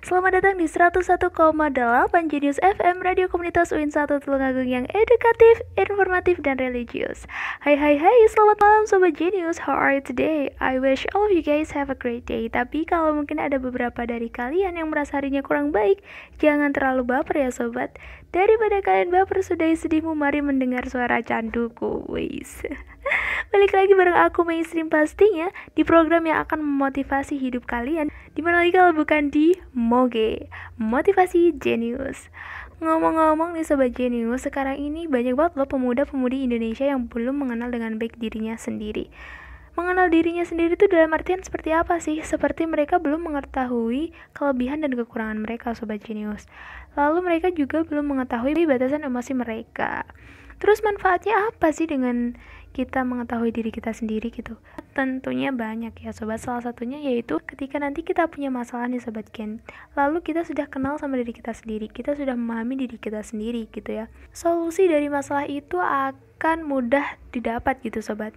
Selamat datang di 101,8 Genius FM Radio Komunitas UIN 1 Tulungagung yang edukatif, informatif, dan religius Hai hai hai, selamat malam Sobat Genius, how are you today? I wish all of you guys have a great day Tapi kalau mungkin ada beberapa dari kalian yang merasa harinya kurang baik Jangan terlalu baper ya Sobat Daripada kalian baper sudah sedihmu, mari mendengar suara canduku Wais Balik lagi bareng aku mainstream pastinya di program yang akan memotivasi hidup kalian. Dimana lagi kalau bukan di Moge, Motivasi Genius. Ngomong-ngomong nih Sobat Genius, sekarang ini banyak banget loh pemuda-pemudi Indonesia yang belum mengenal dengan baik dirinya sendiri. Mengenal dirinya sendiri itu dalam artian seperti apa sih? Seperti mereka belum mengetahui kelebihan dan kekurangan mereka Sobat Genius. Lalu mereka juga belum mengetahui batasan emosi mereka. Terus manfaatnya apa sih dengan kita mengetahui diri kita sendiri gitu? Tentunya banyak ya sobat, salah satunya yaitu ketika nanti kita punya masalah nih sobat Ken, lalu kita sudah kenal sama diri kita sendiri, kita sudah memahami diri kita sendiri gitu ya. Solusi dari masalah itu akan mudah didapat gitu sobat.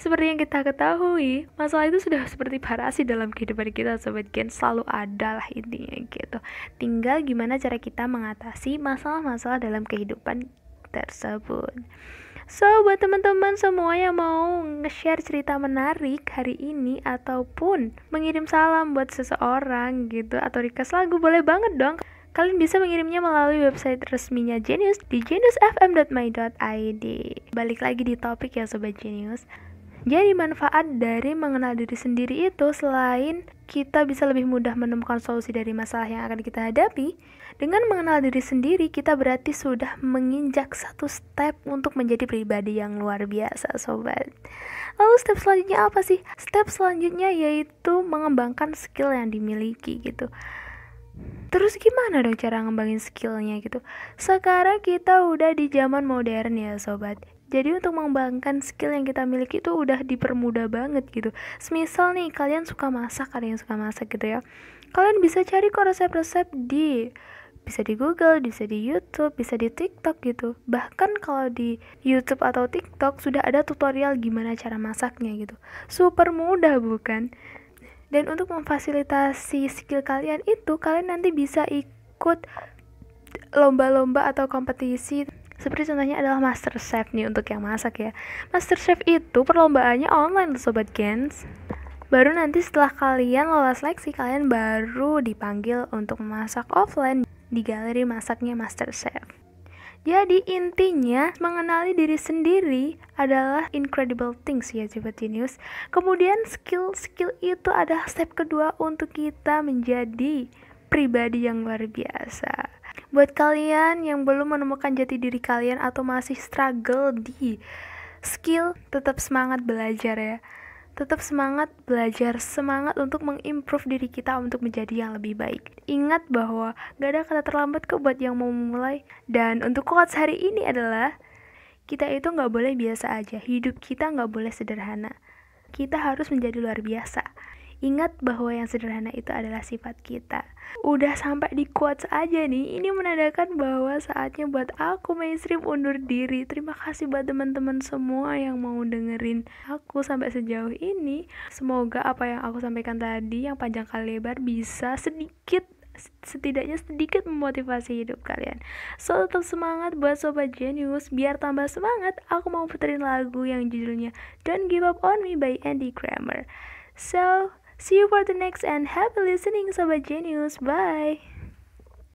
Seperti yang kita ketahui, masalah itu sudah seperti parasi dalam kehidupan kita sobat Ken. selalu ada lah intinya gitu. Tinggal gimana cara kita mengatasi masalah-masalah dalam kehidupan tersebut. So, buat teman-teman semua yang mau nge-share cerita menarik hari ini ataupun mengirim salam buat seseorang gitu atau request lagu boleh banget dong. Kalian bisa mengirimnya melalui website resminya Genius di geniusfm.my.id. Balik lagi di topik ya sobat Genius. Jadi manfaat dari mengenal diri sendiri itu selain kita bisa lebih mudah menemukan solusi dari masalah yang akan kita hadapi. Dengan mengenal diri sendiri, kita berarti sudah menginjak satu step untuk menjadi pribadi yang luar biasa, sobat. Lalu step selanjutnya apa sih? Step selanjutnya yaitu mengembangkan skill yang dimiliki gitu. Terus gimana dong cara ngembangin skillnya gitu? Sekarang kita udah di zaman modern ya sobat jadi untuk mengembangkan skill yang kita miliki itu udah dipermudah banget gitu. Semisal nih kalian suka masak, ada yang suka masak gitu ya. Kalian bisa cari kok resep-resep di bisa di Google, bisa di YouTube, bisa di TikTok gitu. Bahkan kalau di YouTube atau TikTok sudah ada tutorial gimana cara masaknya gitu. Super mudah bukan? Dan untuk memfasilitasi skill kalian itu, kalian nanti bisa ikut lomba-lomba atau kompetisi seperti contohnya adalah Master Chef nih untuk yang masak ya. Master Chef itu perlombaannya online loh sobat Gens. Baru nanti setelah kalian lolos seleksi, kalian baru dipanggil untuk masak offline di galeri masaknya Master Chef. Jadi intinya mengenali diri sendiri adalah incredible things ya Sobat Genius. Kemudian skill-skill itu adalah step kedua untuk kita menjadi pribadi yang luar biasa. Buat kalian yang belum menemukan jati diri kalian atau masih struggle di skill, tetap semangat belajar ya. Tetap semangat belajar, semangat untuk mengimprove diri kita untuk menjadi yang lebih baik. Ingat bahwa gak ada kata terlambat ke buat yang mau memulai. Dan untuk quotes hari ini adalah, kita itu gak boleh biasa aja, hidup kita gak boleh sederhana. Kita harus menjadi luar biasa. Ingat bahwa yang sederhana itu adalah sifat kita. Udah sampai di quotes aja nih, ini menandakan bahwa saatnya buat aku mainstream undur diri. Terima kasih buat teman-teman semua yang mau dengerin aku sampai sejauh ini. Semoga apa yang aku sampaikan tadi yang panjang kali lebar bisa sedikit setidaknya sedikit memotivasi hidup kalian. So tetap semangat buat sobat genius biar tambah semangat. Aku mau puterin lagu yang judulnya Don't Give Up on Me by Andy Kramer. So See you for the next and happy listening, Sobat Genius. Bye.